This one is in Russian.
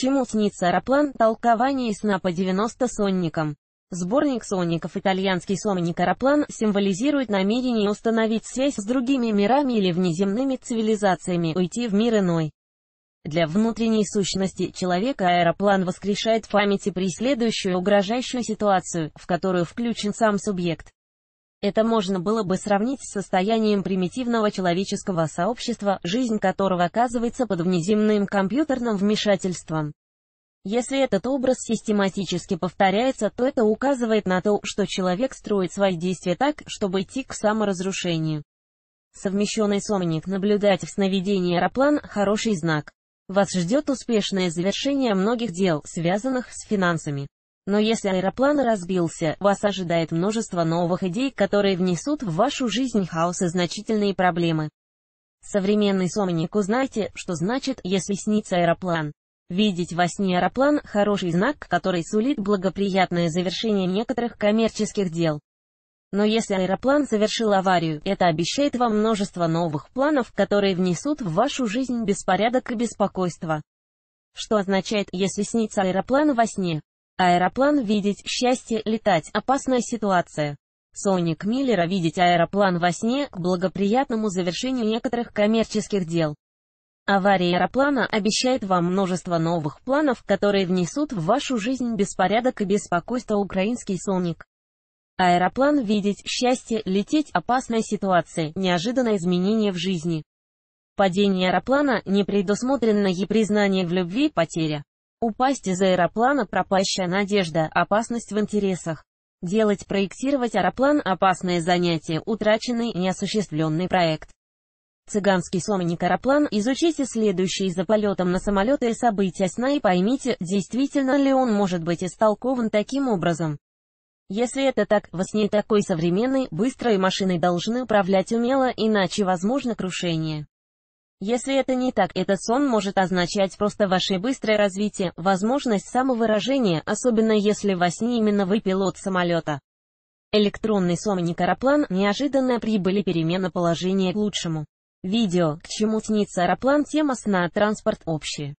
Почему снится аэроплан? Толкование сна по 90 сонникам. Сборник сонников итальянский сонник аэроплан символизирует намерение установить связь с другими мирами или внеземными цивилизациями, уйти в мир иной. Для внутренней сущности человека аэроплан воскрешает в памяти преследующую угрожающую ситуацию, в которую включен сам субъект. Это можно было бы сравнить с состоянием примитивного человеческого сообщества, жизнь которого оказывается под внеземным компьютерным вмешательством. Если этот образ систематически повторяется, то это указывает на то, что человек строит свои действия так, чтобы идти к саморазрушению. Совмещенный сомник наблюдать в сновидении аэроплан – хороший знак. Вас ждет успешное завершение многих дел, связанных с финансами. Но если аэроплан разбился, вас ожидает множество новых идей, которые внесут в вашу жизнь хаос и значительные проблемы. Современный сомник узнайте, что значит, если снится аэроплан. Видеть во сне аэроплан – хороший знак, который сулит благоприятное завершение некоторых коммерческих дел. Но если аэроплан совершил аварию, это обещает вам множество новых планов, которые внесут в вашу жизнь беспорядок и беспокойство. Что означает, если снится аэроплан во сне? Аэроплан видеть, счастье, летать, опасная ситуация. Соник Миллера видеть аэроплан во сне к благоприятному завершению некоторых коммерческих дел. Авария аэроплана обещает вам множество новых планов, которые внесут в вашу жизнь беспорядок и беспокойство украинский Соник. Аэроплан видеть, счастье, лететь, опасная ситуация, неожиданное изменение в жизни. Падение аэроплана, непредусмотренное признание в любви, потеря. Упасть из аэроплана – пропащая надежда, опасность в интересах. Делать проектировать аэроплан – опасное занятие, утраченный, неосуществленный проект. Цыганский сомник аэроплан, изучите следующие за полетом на самолеты события сна и поймите, действительно ли он может быть истолкован таким образом. Если это так, во сне такой современной, быстрой машины должны управлять умело, иначе возможно крушение. Если это не так, этот сон может означать просто ваше быстрое развитие, возможность самовыражения, особенно если во сне именно вы пилот самолета. Электронный сон Никароплан, неожиданная прибыль и перемена положения к лучшему. Видео «К чему снится аэроплан?» Тема сна «Транспорт общий».